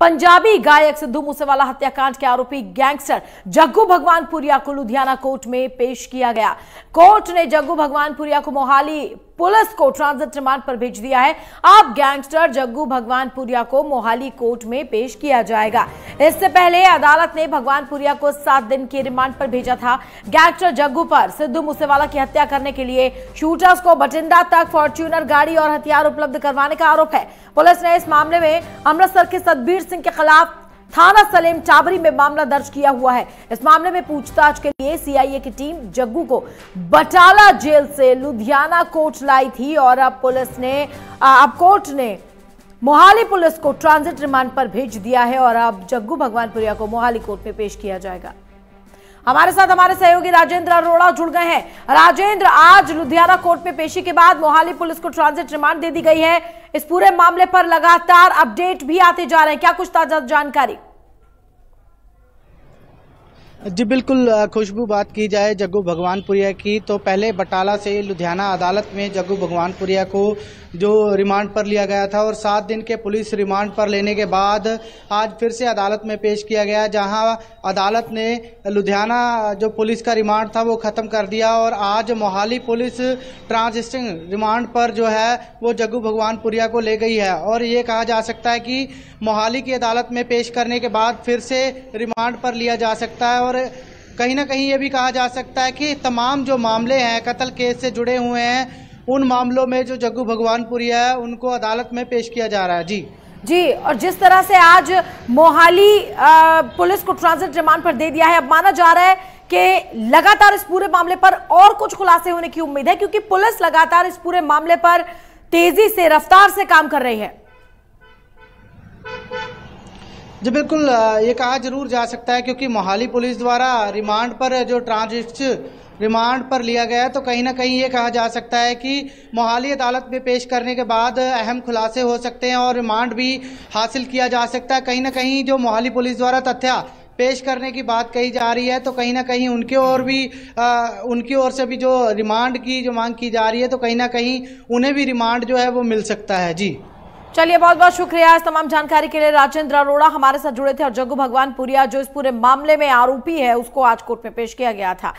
पंजाबी गायक सिद्धू मूसेवाला हत्याकांड के आरोपी गैंगस्टर जग्गू भगवानपुरिया को लुधियाना कोर्ट में पेश किया गया कोर्ट ने जग्गू भगवानपुरिया को मोहाली पुलिस को ट्रांजिट रिमांड पर भेज दिया है अब गैंगस्टर जग्गू भगवानपुरिया को मोहाली कोर्ट में पेश किया जाएगा इससे पहले अदालत ने भगवानपुरिया को सात दिन के रिमांड पर भेजा था गैंगस्टर जग्गू पर सिद्धू मूसेवाला की हत्या करने के लिए शूटर्स को बठिंडा तक फॉर्च्यूनर गाड़ी और हथियार उपलब्ध करवाने का आरोप है पुलिस ने इस मामले में अमृतसर के सतबीर सिंह के खिलाफ थाना सलेम टाबरी में मामला दर्ज किया हुआ है इस मामले में पूछताछ के लिए सीआईए की टीम जग्गू को बटाला जेल से लुधियाना कोर्ट लाई थी और अब पुलिस ने अब कोर्ट ने मोहाली पुलिस को ट्रांजिट रिमांड पर भेज दिया है और अब जग्गू भगवानपुरिया को मोहाली कोर्ट में पेश किया जाएगा हमारे साथ हमारे सहयोगी राजेंद्र अरोड़ा जुड़ गए हैं राजेंद्र आज लुधियाना कोर्ट में पेशी के बाद मोहाली पुलिस को ट्रांजिट रिमांड दे दी गई है इस पूरे मामले पर लगातार अपडेट भी आते जा रहे हैं क्या कुछ ताजा जानकारी जी बिल्कुल खुशबू बात की जाए जग्गू भगवानपुरिया की तो पहले बटाला से लुधियाना अदालत में जग्गू भगवानपुरिया को जो रिमांड पर लिया गया था और सात दिन के पुलिस रिमांड पर लेने के बाद आज फिर से अदालत में पेश किया गया जहां अदालत ने लुधियाना जो पुलिस का रिमांड था वो ख़त्म कर दिया और आज मोहाली पुलिस ट्रांजिस्टिंग रिमांड पर जो है वो जग्गू भगवानपुरिया को ले गई है और ये कहा जा सकता है कि मोहाली की अदालत में पेश करने के बाद फिर से रिमांड पर लिया जा सकता है और कहीं ना कहीं ये भी कहा जा सकता है कि तमाम जो मामले हैं कत्ल केस से जुड़े हुए हैं उन मामलों में जो जग्गू भगवानपुरी है उनको अदालत में पेश किया जा रहा है जी जी और जिस तरह से आज मोहाली पुलिस को ट्रांजिट रिमांड पर दे दिया है अब माना जा रहा है कि लगातार इस पूरे मामले पर और कुछ खुलासे होने की उम्मीद है क्योंकि पुलिस लगातार इस पूरे मामले पर तेजी से रफ्तार से काम कर रही है जी बिल्कुल ये कहा जरूर जा सकता है क्योंकि मोहाली पुलिस द्वारा रिमांड पर जो ट्रांजिट रिमांड पर लिया गया है तो कहीं ना कहीं ये कहा जा सकता है कि मोहाली अदालत में पेश करने के बाद अहम खुलासे हो सकते हैं और रिमांड भी हासिल किया जा सकता है कहीं ना कहीं जो मोहाली पुलिस द्वारा तथ्य पेश करने की बात कही जा रही है तो कहीं ना कहीं उनके और भी आ, उनकी ओर से भी जो रिमांड की जो मांग की जा रही है तो कहीं ना कहीं उन्हें भी रिमांड जो है वो मिल सकता है जी चलिए बहुत बहुत शुक्रिया इस तमाम जानकारी के लिए राजेंद्र अरोड़ा हमारे साथ जुड़े थे और जग्गू भगवान पुरिया जो इस पूरे मामले में आरोपी है उसको आज कोर्ट में पेश किया गया था